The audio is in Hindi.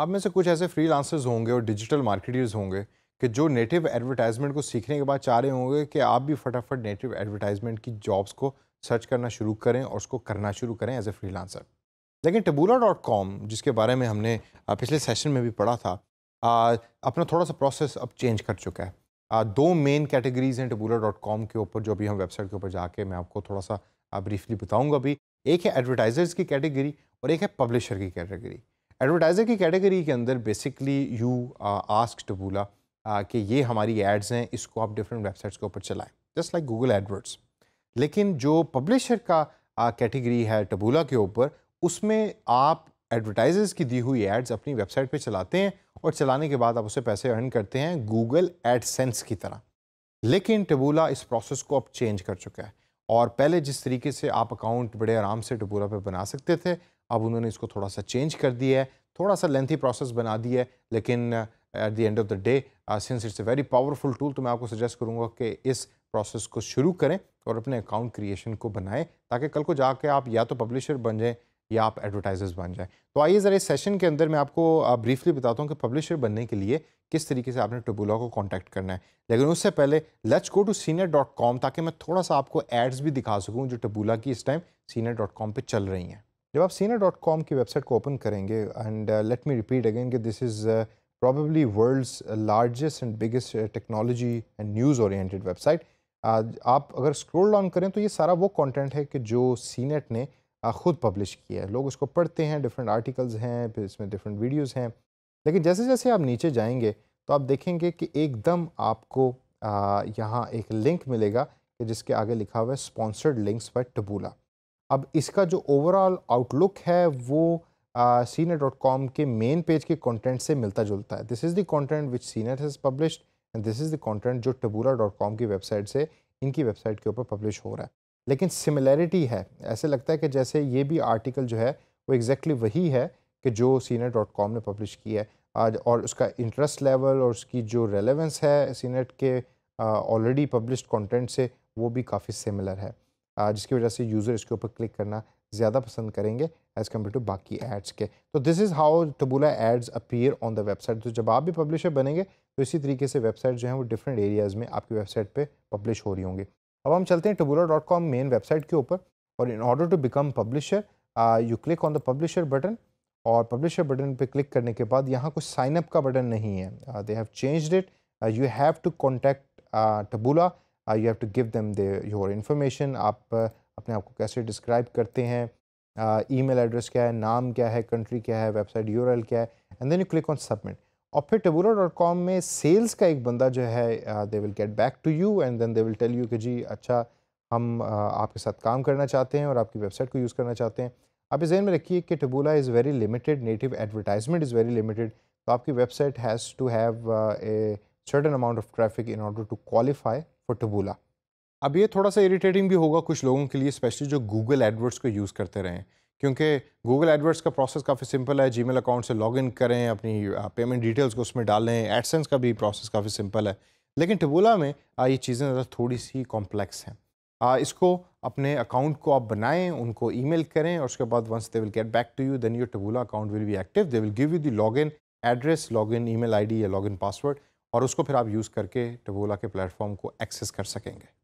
आप में से कुछ ऐसे फ्री होंगे और डिजिटल मार्केटर्स होंगे कि जो नेटिव एडवर्टाइजमेंट को सीखने के बाद चाह रहे होंगे कि आप भी फटाफट नेटिव एडवर्टाइजमेंट की जॉब्स को सर्च करना शुरू करें और उसको करना शुरू करें एज ए फ्री लेकिन टबूला डॉट कॉम जिसके बारे में हमने पिछले सेशन में भी पढ़ा था आ, अपना थोड़ा सा प्रोसेस अब चेंज कर चुका है आ, दो मेन कैटेगरीज हैं टबूला डॉट कॉम के ऊपर जो अभी हम वेबसाइट के ऊपर जाके मैं आपको थोड़ा सा ब्रीफली बताऊँगा अभी एक है एडवर्टाइजर्स की कैटेगरी और एक है पब्लिशर की कैटेगरी एडवर्टाइज़र की कैटेगरी के अंदर बेसिकली यू आस्क टबूला कि ये हमारी एड्स हैं इसको आप डिफरेंट वेबसाइट्स के ऊपर चलाएं जस्ट लाइक गूगल एडवर्ड्स लेकिन जो पब्लिशर का कैटेगरी uh, है टबूला के ऊपर उसमें आप एडवर्टाइजर्स की दी हुई एड्स अपनी वेबसाइट पे चलाते हैं और चलाने के बाद आप उसे पैसे अर्न करते हैं गूगल एडसेंस की तरह लेकिन टबूला इस प्रोसेस को अब चेंज कर चुका है और पहले जिस तरीके से आप अकाउंट बड़े आराम से टबूला पर बना सकते थे अब उन्होंने इसको थोड़ा सा चेंज कर दिया है थोड़ा सा लेंथी प्रोसेस बना दी है लेकिन at the end of the day since it's a very powerful tool तो मैं आपको सजेस्ट करूँगा कि इस प्रोसेस को शुरू करें और अपने अकाउंट क्रिएशन को बनाएं ताकि कल को जाके आप या तो पब्लिशर बन जाएँ या आप एडवर्टाइजर्स बन जाएं तो आइए ज़रा इस सेशन के अंदर मैं आपको ब्रीफली uh, बताता हूँ कि पब्लिशर बनने के लिए किस तरीके से आपने टबूला को कॉन्टैक्ट करना है लेकिन उससे पहले let's go to CNET dot com ताकि मैं थोड़ा सा आपको एड्स भी दिखा सकूँ जो टबूला की इस टाइम सीनियर डॉट कॉम पर चल रही हैं जब आप सीना डॉट कॉम की वेबसाइट को ओपन करेंगे and let me repeat again कि this is probably world's largest and biggest technology and news oriented website आप अगर स्क्रोल डाउन करें तो ये सारा वो कंटेंट है कि जो सीनेट ने ख़ुद पब्लिश किया है लोग उसको पढ़ते हैं डिफरेंट आर्टिकल्स हैं फिर इसमें डिफरेंट वीडियोज़ हैं लेकिन जैसे जैसे आप नीचे जाएंगे तो आप देखेंगे कि एकदम आपको uh, यहाँ एक लिंक मिलेगा कि जिसके आगे लिखा हुआ है स्पॉन्सर्ड लिंक्स पर टबूला अब इसका जो ओवरऑल आउटलुक है वो सीनर डॉट कॉम के मेन पेज के कंटेंट से मिलता जुलता है this is the content which CNET has published and this is the content जो टबूरा डॉट कॉम की वेबसाइट से इनकी वेबसाइट के ऊपर पब्लिश हो रहा है लेकिन सिमिलैरिटी है ऐसे लगता है कि जैसे ये भी आर्टिकल जो है वो एग्जैक्टली exactly वही है कि जो सीनेट डॉट कॉम ने पब्लिश की है आज और उसका इंटरेस्ट लेवल और उसकी जो रेलेवेंस है सीनेट e के ऑलरेडी पब्लिश कंटेंट से वो भी काफ़ी सिमिलर है जिसकी वजह से यूज़र इसके ऊपर क्लिक करना ज़्यादा पसंद करेंगे एज़ कम्पेयर टू बाकी एड्स के तो this is how Taboola ads appear on the website तो जब आप भी पब्लिशर बनेंगे तो इसी तरीके से वेबसाइट जो है वो डिफरेंट एरियाज़ में आपकी वेबसाइट पर पब्लिश हो रही होंगी अब हम चलते हैं Taboola dot com main website के ऊपर और in order to become publisher you click on the publisher button और पब्लिशर बटन पर क्लिक करने के बाद यहाँ कुछ साइनअप का बटन नहीं है they have changed it you have to contact Taboola you have to give them they your information आप uh, अपने आप को कैसे डिस्क्राइब करते हैं ई मेल एड्रेस क्या है नाम क्या है कंट्री क्या है वेबसाइट यू क्या है and then you click on submit और फिर टबूरा डॉट कॉम में सेल्स का एक बंदा जो है they will get back to you and then they will tell you कि जी अच्छा हम uh, आपके साथ काम करना चाहते हैं और आपकी वेबसाइट को यूज़ करना चाहते हैं आप इस जहन में रखिए कि Taboola is very limited native advertisement is very limited तो आपकी website has to have a certain amount of traffic in order to qualify for Taboola. अब ये थोड़ा सा इरीटेटिंग भी होगा कुछ लोगों के लिए स्पेशली जो गूगल एडवर्ड्स को यूज़ करते रहें क्योंकि गूगल एडवर्ड्स का प्रोसेस काफ़ी सिंपल है जीमेल अकाउंट से लॉग इन करें अपनी पेमेंट डिटेल्स को उसमें डालें एडसेंस का भी प्रोसेस काफ़ी सिंपल है लेकिन टिबोला में आ, ये चीज़ें ज़रा थोड़ी सी कॉम्प्लेक्स हैं आ, इसको अपने अकाउंट को आप बनाएं उनको ईमेल करें और उसके बाद once they will get back to you then your Taboola account will be active they will give you the log in address log in email या लॉग इन पासवर्ड और उसको फिर आप यूज़ करके टबोला के प्लेटफॉर्म को एक्सेस कर सकेंगे